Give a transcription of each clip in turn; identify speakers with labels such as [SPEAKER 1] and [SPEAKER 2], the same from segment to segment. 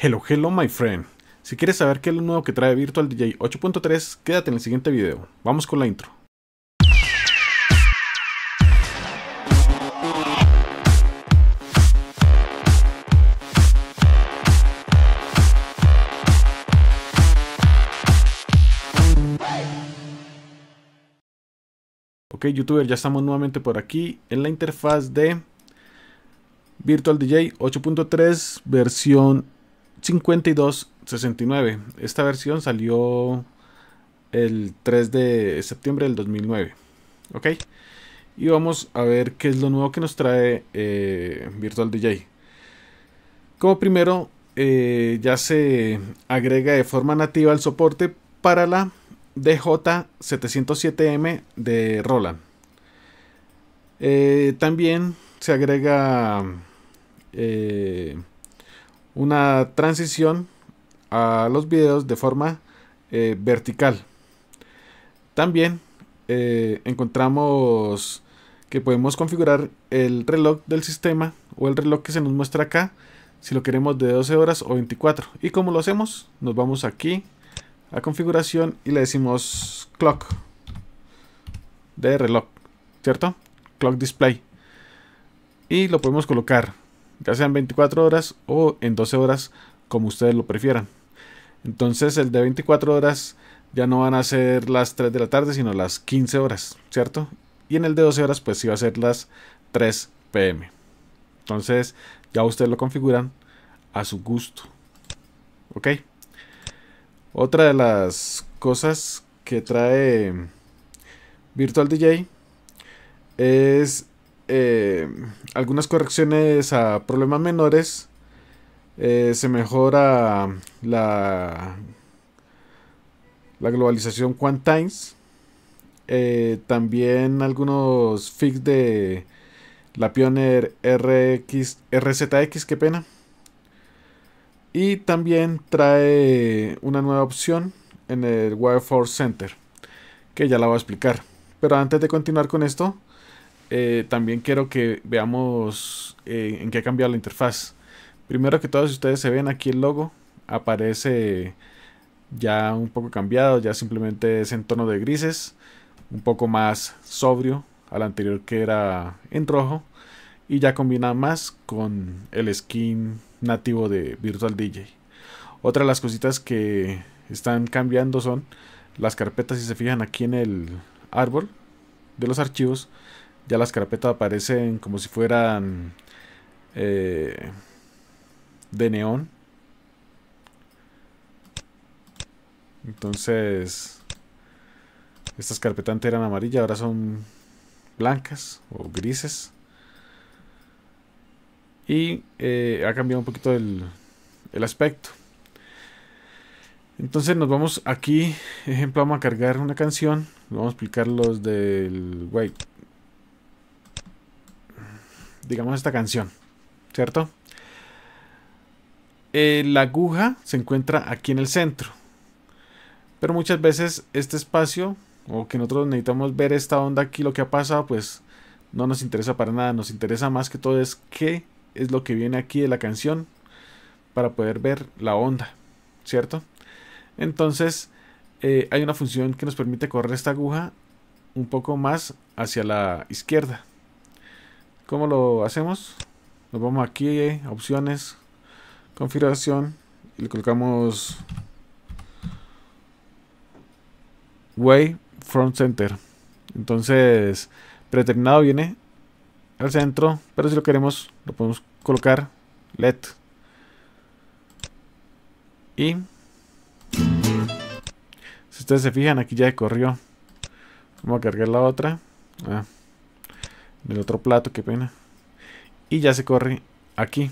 [SPEAKER 1] Hello, hello my friend. Si quieres saber qué es lo nuevo que trae Virtual DJ 8.3, quédate en el siguiente video. Vamos con la intro. Ok, youtuber, ya estamos nuevamente por aquí en la interfaz de Virtual DJ 8.3 versión 5269. Esta versión salió el 3 de septiembre del 2009. ¿Ok? Y vamos a ver qué es lo nuevo que nos trae eh, Virtual DJ. Como primero, eh, ya se agrega de forma nativa el soporte para la DJ707M de Roland. Eh, también se agrega una transición a los videos de forma eh, vertical. También eh, encontramos que podemos configurar el reloj del sistema o el reloj que se nos muestra acá si lo queremos de 12 horas o 24 y como lo hacemos nos vamos aquí a configuración y le decimos clock de reloj cierto clock display y lo podemos colocar ya sean 24 horas o en 12 horas como ustedes lo prefieran. Entonces el de 24 horas ya no van a ser las 3 de la tarde, sino las 15 horas, ¿cierto? Y en el de 12 horas pues sí va a ser las 3 pm. Entonces ya ustedes lo configuran a su gusto. ¿Ok? Otra de las cosas que trae Virtual DJ es eh, algunas correcciones a problemas menores, eh, se mejora la, la globalización quantize eh, también algunos fix de la Pioneer RX, RZX, qué pena. Y también trae una nueva opción en el Wireforce Center, que ya la voy a explicar. Pero antes de continuar con esto, eh, también quiero que veamos eh, en qué ha cambiado la interfaz. Primero que todos ustedes se ven aquí el logo, aparece ya un poco cambiado, ya simplemente es en tono de grises, un poco más sobrio al anterior que era en rojo y ya combina más con el skin nativo de Virtual DJ. Otra de las cositas que están cambiando son las carpetas, si se fijan aquí en el árbol de los archivos, ya las carpetas aparecen como si fueran eh, de neón. Entonces, estas carpetas eran amarillas, ahora son blancas o grises. Y eh, ha cambiado un poquito el, el aspecto. Entonces nos vamos aquí, ejemplo, vamos a cargar una canción. Vamos a explicar los del wait digamos, esta canción, ¿cierto? Eh, la aguja se encuentra aquí en el centro, pero muchas veces este espacio, o que nosotros necesitamos ver esta onda aquí, lo que ha pasado, pues no nos interesa para nada, nos interesa más que todo es qué es lo que viene aquí de la canción para poder ver la onda, ¿cierto? Entonces, eh, hay una función que nos permite correr esta aguja un poco más hacia la izquierda. ¿Cómo lo hacemos? Nos vamos aquí, eh, opciones, configuración, y le colocamos Way Front Center. Entonces, predeterminado viene al centro, pero si lo queremos, lo podemos colocar LED. Y si ustedes se fijan, aquí ya corrió. Vamos a cargar la otra. Ah del otro plato, qué pena. Y ya se corre aquí.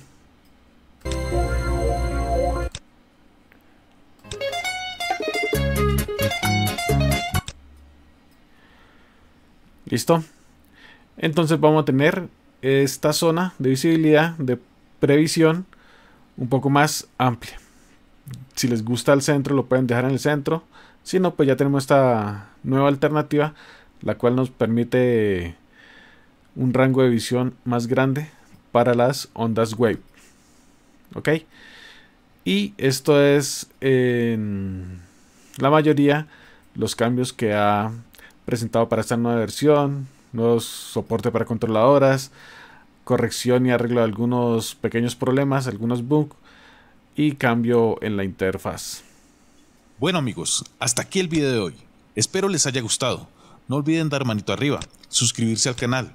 [SPEAKER 1] Listo. Entonces vamos a tener esta zona de visibilidad, de previsión, un poco más amplia. Si les gusta el centro, lo pueden dejar en el centro. Si no, pues ya tenemos esta nueva alternativa, la cual nos permite un rango de visión más grande para las ondas wave. ¿Ok? Y esto es en la mayoría los cambios que ha presentado para esta nueva versión, nuevos soporte para controladoras, corrección y arreglo de algunos pequeños problemas, algunos bugs y cambio en la interfaz. Bueno amigos, hasta aquí el video de hoy. Espero les haya gustado. No olviden dar manito arriba, suscribirse al canal